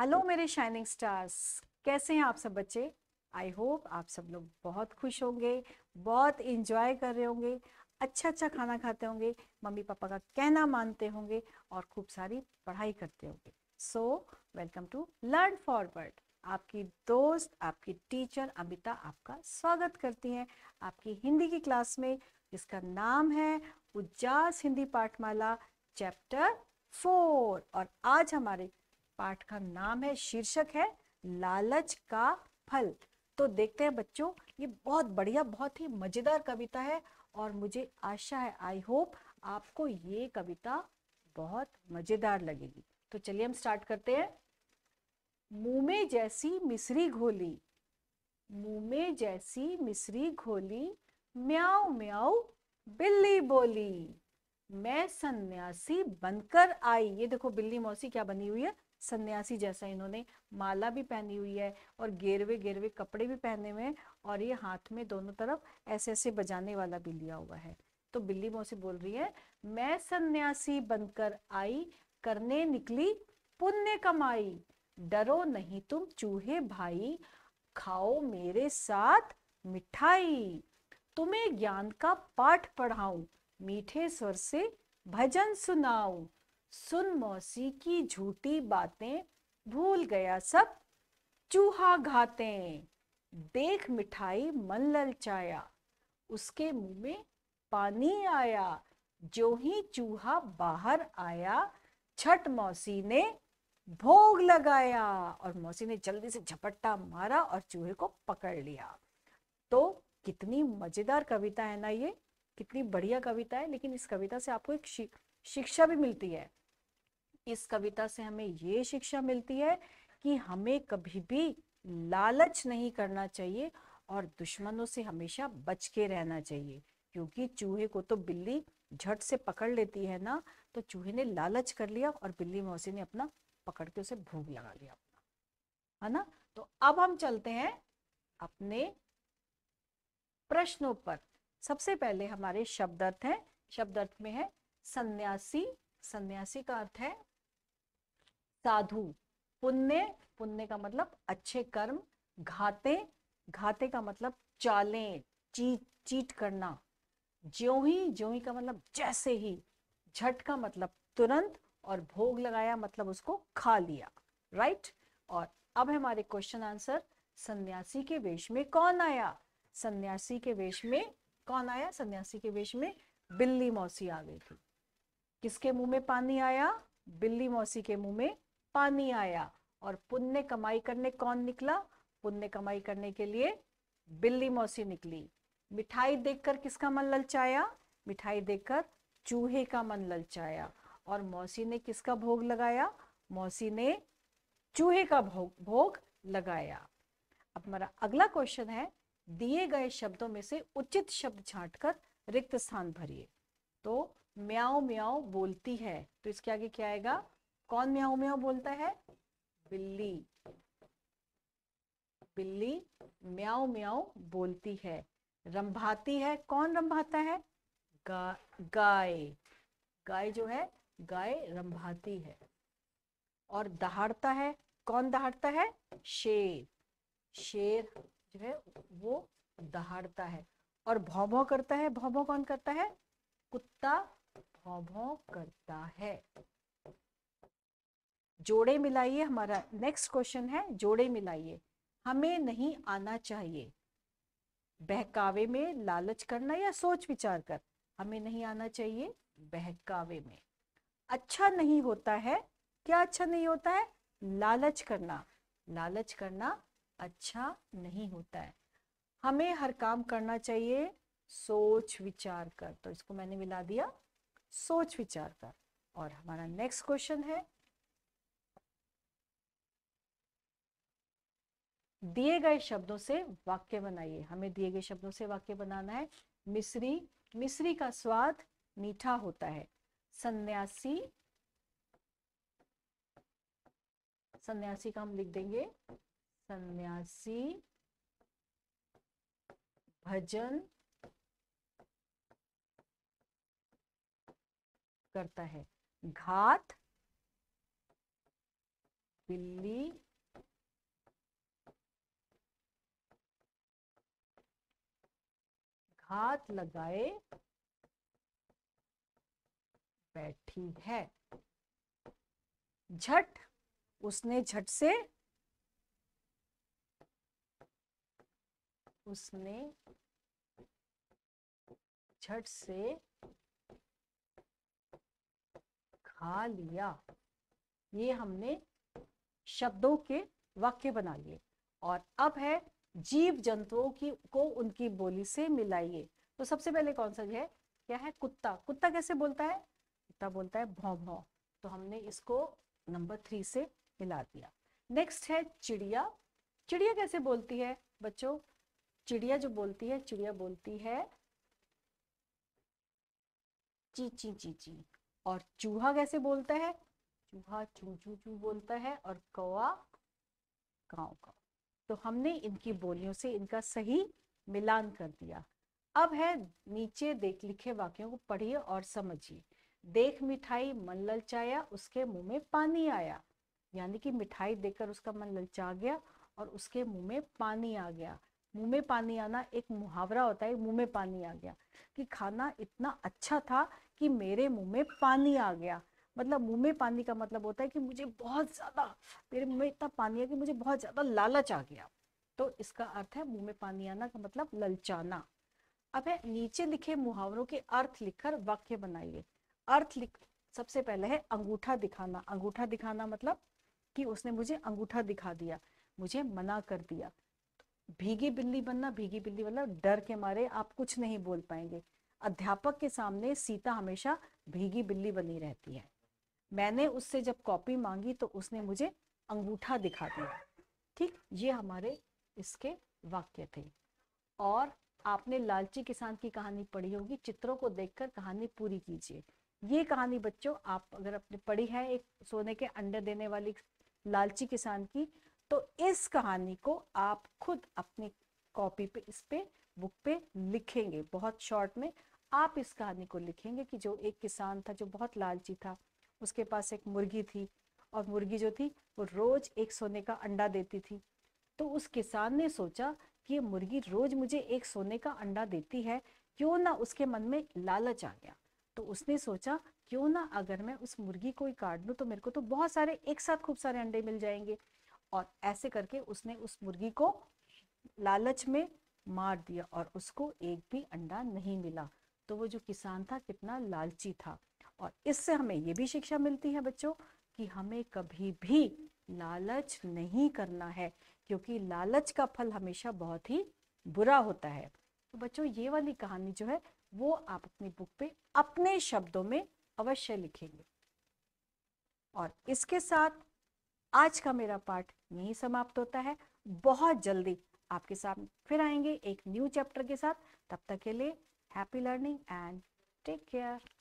hello मेरे shining stars कैसे हैं आप सब बच्चे आई होप आप सब लोग बहुत खुश होंगे बहुत इंजॉय कर रहे होंगे अच्छा अच्छा खाना खाते होंगे मम्मी पापा का कहना मानते होंगे और खूब सारी पढ़ाई करते होंगे so welcome to Learn Forward आपकी दोस्त आपकी टीचर अमिता आपका स्वागत करती हैं आपकी हिंदी की क्लास में जिसका नाम है उजास हिंदी पाठमाला चैप्टर फोर और आज हमारे पाठ का नाम है शीर्षक है लालच का फल तो देखते हैं बच्चों ये बहुत बढ़िया बहुत ही मज़ेदार कविता है और मुझे आशा है आई होप आपको ये कविता बहुत मज़ेदार लगेगी तो चलिए हम स्टार्ट करते हैं मुंह में जैसी मिसरी घोली मुंह में जैसी मिसरी घोली म्याऊ म्याऊ बिल्ली बोली मैं सन्यासी बनकर आई ये देखो बिल्ली मौसी क्या बनी हुई है सन्यासी जैसा इन्होंने माला भी पहनी हुई है और गेरवे गेरवे कपड़े भी पहने हुए हैं और ये हाथ में दोनों तरफ ऐसे ऐसे बजाने वाला भी लिया हुआ है तो बिल्ली मोसी बोल रही है मैं सन्यासी बनकर आई करने निकली पुण्य कमाई डरो नहीं तुम चूहे भाई खाओ मेरे साथ मिठाई तुम्हें ज्ञान का पाठ पढ़ाऊं मीठे स्वर से भजन सुनाऊं सुन मौसी की झूठी बातें भूल गया सब चूहा घाते देख मिठाई मन ललचाया उसके मुंह में पानी आया जो ही चूहा बाहर आया छठ मौसी ने भोग लगाया और मौसी ने जल्दी से झपट्टा मारा और चूहे को पकड़ लिया तो कितनी मजेदार कविता है ना ये कितनी बढ़िया कविता है लेकिन इस कविता से आपको एक शिक्षा भी मिलती है इस कविता से हमें ये शिक्षा मिलती है कि हमें कभी भी लालच नहीं करना चाहिए और दुश्मनों से हमेशा बच के रहना चाहिए क्योंकि चूहे को तो बिल्ली झट से पकड़ लेती है ना तो चूहे ने लालच कर लिया और बिल्ली मौसी ने अपना पकड़ के उसे भूख लगा लिया अपना है ना तो अब हम चलते हैं अपने प्रश्नों पर सबसे पहले हमारे शब्द अर्थ है शब्द अर्थ में है सन्यासी सन्यासी का अर्थ है साधु पुण्य पुण्य का मतलब अच्छे कर्म घाते घाते का मतलब चालें चीट चीट करना ज्यो ही ज्यो ही का मतलब जैसे ही झट का मतलब तुरंत और भोग लगाया मतलब उसको खा लिया राइट और अब हमारे क्वेश्चन आंसर सन्यासी के वेश में कौन आया सन्यासी के वेश में कौन आया सन्यासी के वेश में बिल्ली मौसी आ गई थी किसके मुंह में पानी आया बिल्ली मौसी के मुंह में पानी आया और पुण्य कमाई करने कौन निकला पुण्य कमाई करने के लिए बिल्ली मौसी निकली मिठाई देखकर किसका मन ललचाया मिठाई देखकर चूहे का मन ललचाया और मौसी ने किसका भोग लगाया मौसी ने चूहे का भोग भोग लगाया अब हमारा अगला क्वेश्चन है दिए गए शब्दों में से उचित शब्द छांटकर रिक्त स्थान भरिए तो म्याओ म्याओ बोलती है तो इसके आगे क्या आएगा कौन म्याओ म्या बोलता है बिल्ली बिल्ली म्याओ म्याओ बोलती है रंभाती है कौन रंभाता है गाय गाय जो है गाय रंभाती है और दहाड़ता है कौन दहाड़ता है शेर शेर जो है वो दहाड़ता है और भौ भौ करता है भौ भौ कौन करता है कुत्ता भौ भौ करता है जोड़े मिलाइए हमारा नेक्स्ट क्वेश्चन है जोड़े मिलाइए हमें नहीं आना चाहिए बहकावे में लालच करना या सोच विचार कर हमें नहीं आना चाहिए बहकावे में अच्छा नहीं होता है क्या अच्छा नहीं होता है लालच करना लालच करना अच्छा नहीं होता है हमें हर काम करना चाहिए सोच विचार कर तो इसको मैंने मिला दिया सोच विचार कर और हमारा नेक्स्ट क्वेश्चन है दिए गए शब्दों से वाक्य बनाइए हमें दिए गए शब्दों से वाक्य बनाना है मिश्री मिश्री का स्वाद मीठा होता है सन्यासी सन्यासी का हम लिख देंगे सन्यासी भजन करता है घात बिल्ली हाथ लगाए बैठी है झट उसने झट से उसने झट से खा लिया ये हमने शब्दों के वाक्य बना लिए और अब है जीव जंतुओं की को उनकी बोली से मिलाइए तो सबसे पहले कौन सा है क्या है कुत्ता कुत्ता कैसे बोलता है कुत्ता बोलता है भौ भौ तो हमने इसको नंबर थ्री से मिला दिया नेक्स्ट है चिड़िया चिड़िया कैसे बोलती है बच्चों चिड़िया जो बोलती है चिड़िया बोलती है ची ची ची ची और चूहा कैसे बोलता है चूहा चू चू चू बोलता है और कौआ काव काव तो हमने इनकी बोलियों से इनका सही मिलान कर दिया अब है नीचे देख लिखे वाक्यों को पढ़िए और समझिए देख मिठाई मन ललचाया उसके मुंह में पानी आया यानी कि मिठाई देखकर उसका मन ललचा गया और उसके मुंह में पानी आ गया मुंह में पानी आना एक मुहावरा होता है मुंह में पानी आ गया कि खाना इतना अच्छा था कि मेरे मुंह में पानी आ गया मतलब मुंह में पानी का मतलब होता है कि मुझे बहुत ज़्यादा मेरे मुंह में इतना पानी है कि मुझे बहुत ज़्यादा लालच आ गया तो इसका अर्थ है मुंह में पानी आना का मतलब ललचाना अब है नीचे लिखे मुहावरों के अर्थ लिखकर वाक्य बनाइए अर्थ लिख सबसे पहले है अंगूठा दिखाना अंगूठा दिखाना मतलब कि उसने मुझे अंगूठा दिखा दिया मुझे मना कर दिया भीगी बिल्ली बनना भीगी बिल्ली मतलब डर के मारे आप कुछ नहीं बोल पाएंगे अध्यापक के सामने सीता हमेशा भीगी बिल्ली बनी रहती है मैंने उससे जब कॉपी मांगी तो उसने मुझे अंगूठा दिखा दिया ठीक ये हमारे इसके वाक्य थे और आपने लालची किसान की कहानी पढ़ी होगी चित्रों को देखकर कहानी पूरी कीजिए ये कहानी बच्चों आप अगर आपने पढ़ी है एक सोने के अंडे देने वाली लालची किसान की तो इस कहानी को आप खुद अपनी कॉपी पे इस पे बुक पे लिखेंगे बहुत शॉर्ट में आप इस कहानी को लिखेंगे कि जो एक किसान था जो बहुत लालची था उसके पास एक मुर्गी थी और मुर्गी जो थी वो रोज एक सोने का अंडा देती थी तो उस किसान ने सोचा कि ये मुर्गी रोज मुझे एक सोने का अंडा देती है क्यों ना उसके मन में लालच आ गया तो उसने सोचा क्यों ना अगर मैं उस मुर्गी को ही काट दूँ तो मेरे को तो बहुत सारे एक साथ खूब सारे अंडे मिल जाएंगे और ऐसे करके उसने उस मुर्गी को लालच में मार दिया और उसको एक भी अंडा नहीं मिला तो वो जो किसान था कितना लालची था और इससे हमें ये भी शिक्षा मिलती है बच्चों कि हमें कभी भी लालच नहीं करना है क्योंकि लालच का फल हमेशा बहुत ही बुरा होता है तो बच्चों ये वाली कहानी जो है वो आप अपनी बुक पे अपने शब्दों में अवश्य लिखेंगे और इसके साथ आज का मेरा पाठ यहीं समाप्त होता है बहुत जल्दी आपके साथ फिर आएंगे एक न्यू चैप्टर के साथ तब तक के लिए happy learning and take care